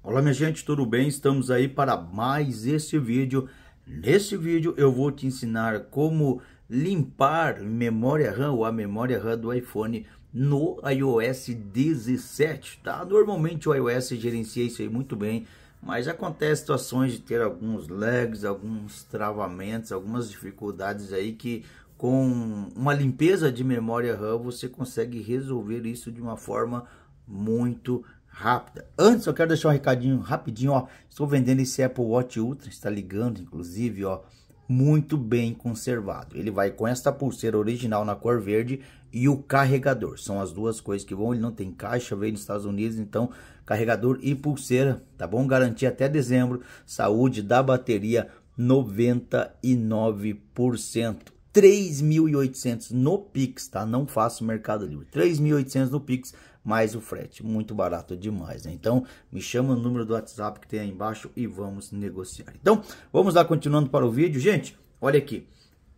Olá minha gente, tudo bem? Estamos aí para mais esse vídeo. Nesse vídeo eu vou te ensinar como limpar memória RAM ou a memória RAM do iPhone no iOS 17, tá? Normalmente o iOS gerencia isso aí muito bem, mas acontece situações de ter alguns lags, alguns travamentos, algumas dificuldades aí que com uma limpeza de memória RAM você consegue resolver isso de uma forma muito rápida. Antes, eu quero deixar um recadinho rapidinho, ó. Estou vendendo esse Apple Watch Ultra, está ligando, inclusive, ó. Muito bem conservado. Ele vai com esta pulseira original na cor verde e o carregador. São as duas coisas que vão. Ele não tem caixa, veio dos Estados Unidos, então carregador e pulseira, tá bom? Garantia até dezembro. Saúde da bateria 99%. 3.800 no Pix, tá? Não faço Mercado Livre. 3.800 no Pix, mais o frete. Muito barato demais. Né? Então, me chama o número do WhatsApp que tem aí embaixo e vamos negociar. Então, vamos lá continuando para o vídeo. Gente, olha aqui.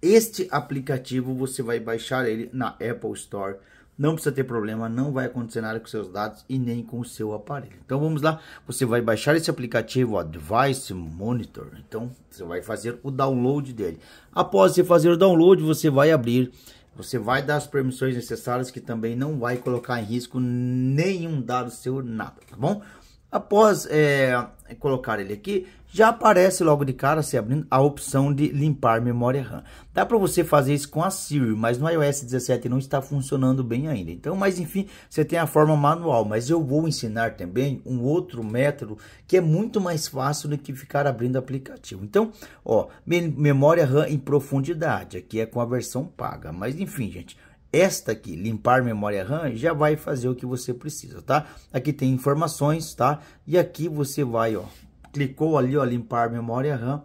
Este aplicativo você vai baixar ele na Apple Store. Não precisa ter problema, não vai acontecer nada com seus dados e nem com o seu aparelho. Então vamos lá, você vai baixar esse aplicativo, Advice Monitor. Então você vai fazer o download dele. Após você fazer o download, você vai abrir você vai dar as permissões necessárias que também não vai colocar em risco nenhum dado seu, nada, tá bom? Após é, colocar ele aqui, já aparece logo de cara, se abrindo, a opção de limpar memória RAM. Dá para você fazer isso com a Siri, mas no iOS 17 não está funcionando bem ainda. Então, mas enfim, você tem a forma manual, mas eu vou ensinar também um outro método que é muito mais fácil do que ficar abrindo aplicativo. Então, ó, memória RAM em profundidade, aqui é com a versão paga, mas enfim, gente, esta aqui, limpar memória RAM, já vai fazer o que você precisa, tá? Aqui tem informações, tá? E aqui você vai, ó, clicou ali, ó, limpar memória RAM,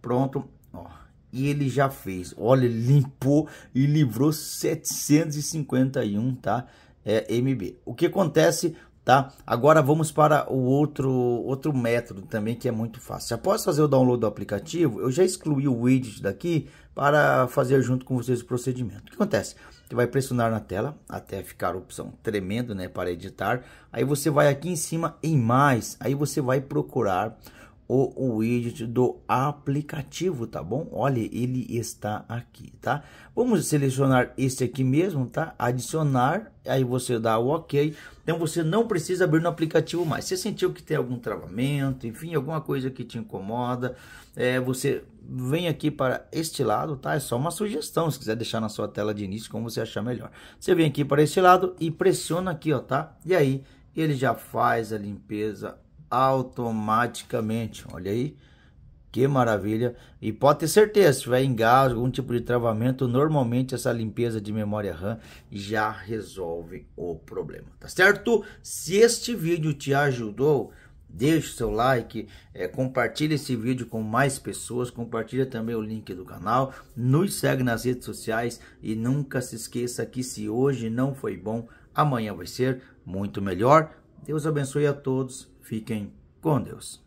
pronto, ó, e ele já fez, olha, limpou e livrou 751, tá, é, MB. O que acontece tá? Agora vamos para o outro, outro método também que é muito fácil. Após fazer o download do aplicativo, eu já excluí o widget daqui para fazer junto com vocês o procedimento. O que acontece? Você vai pressionar na tela até ficar a opção tremendo, né, para editar. Aí você vai aqui em cima em mais, aí você vai procurar o widget do aplicativo, tá bom? Olha, ele está aqui, tá? Vamos selecionar este aqui mesmo, tá? Adicionar, aí você dá o OK. Então você não precisa abrir no aplicativo mais. Você sentiu que tem algum travamento, enfim, alguma coisa que te incomoda, é, você vem aqui para este lado, tá? É só uma sugestão, se quiser deixar na sua tela de início, como você achar melhor. Você vem aqui para este lado e pressiona aqui, ó, tá? E aí ele já faz a limpeza automaticamente. Olha aí, que maravilha! E pode ter certeza, se tiver engasgo, algum tipo de travamento, normalmente essa limpeza de memória RAM já resolve o problema, tá certo? Se este vídeo te ajudou, deixe seu like, é, compartilhe esse vídeo com mais pessoas, compartilha também o link do canal, nos segue nas redes sociais e nunca se esqueça que se hoje não foi bom, amanhã vai ser muito melhor. Deus abençoe a todos. Fiquem com Deus.